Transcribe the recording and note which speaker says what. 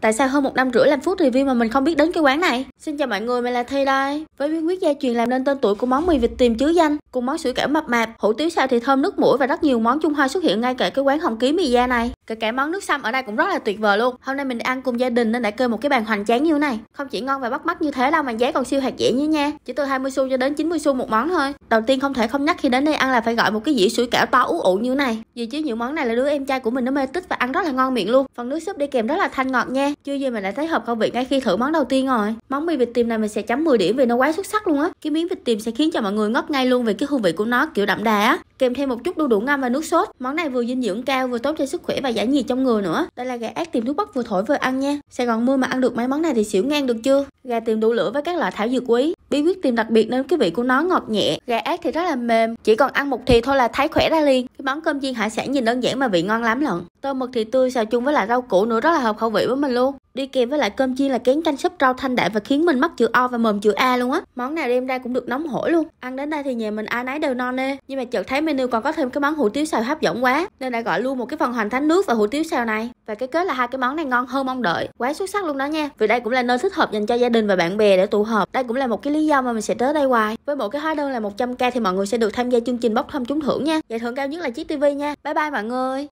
Speaker 1: Tại sao hơn một năm rưỡi làm phút review mà mình không biết đến cái quán này? Xin chào mọi người, mình là Thi đây. Với bí quyết gia truyền làm nên tên tuổi của món mì vịt tìm chứa danh, cùng món sủi cảo mập mạp, hủ tiếu xào thì thơm nước mũi và rất nhiều món Trung Hoa xuất hiện ngay cả cái quán Hồng Ký Mì Gia này. Kể cả món nước sâm ở đây cũng rất là tuyệt vời luôn Hôm nay mình ăn cùng gia đình nên đã kêu một cái bàn hoành tráng như thế này Không chỉ ngon và bắt mắt như thế đâu mà giá còn siêu hạt dễ như nha Chỉ từ 20 xu cho đến 90 xu một món thôi Đầu tiên không thể không nhắc khi đến đây ăn là phải gọi một cái dĩa sủi cảo to ú ụ như thế này Vì chứ những món này là đứa em trai của mình nó mê tích và ăn rất là ngon miệng luôn Phần nước súp đi kèm rất là thanh ngọt nha Chưa gì mình đã thấy hợp khẩu vị ngay khi thử món đầu tiên rồi Món mì vịt tiềm này mình sẽ chấm 10 điểm vì nó quá xuất sắc luôn á Cái miếng vịt tiềm sẽ khiến cho mọi người ngất ngay luôn về cái hương vị của nó kiểu đậm đà á kèm thêm một chút đu đủ ngâm và nước sốt. Món này vừa dinh dưỡng cao, vừa tốt cho sức khỏe và giải nhiệt trong người nữa. Đây là gà ác tìm thuốc bắc vừa thổi vừa ăn nha. Sài Gòn mưa mà ăn được mấy món này thì xỉu ngang được chưa? Gà tìm đủ lửa với các loại thảo dược quý. Bí quyết tìm đặc biệt nên cái vị của nó ngọt nhẹ, gà ác thì rất là mềm, chỉ còn ăn một thì thôi là thấy khỏe ra liền. Cái món cơm chiên hải sản nhìn đơn giản mà vị ngon lắm lận. Tôm mực thì tươi xào chung với lại rau củ nữa rất là hợp khẩu vị với mình luôn. Đi kèm với lại cơm chiên là kén canh súp rau thanh đạm và khiến mình mất chữ O và mồm chữ A luôn á. Món nào đem ra cũng được nóng hổi luôn. Ăn đến đây thì nhà mình ai nấy đều non nê, nhưng mà chợt thấy menu còn có thêm cái món hủ tiếu xào hấp dẫn quá, nên đã gọi luôn một cái phần hoành thánh nước và hủ tiếu xào này. Và cái kết là hai cái món này ngon hơn mong đợi. Quá xuất sắc luôn đó nha. Vì đây cũng là nơi thích hợp dành cho gia đình và bạn bè để tụ họp. Đây cũng là một cái lý do mà mình sẽ tới đây hoài. Với mỗi cái hóa đơn là 100k thì mọi người sẽ được tham gia chương trình bốc thăm trúng thưởng nha. Giải thưởng cao nhất là chiếc tivi nha. Bye bye mọi người.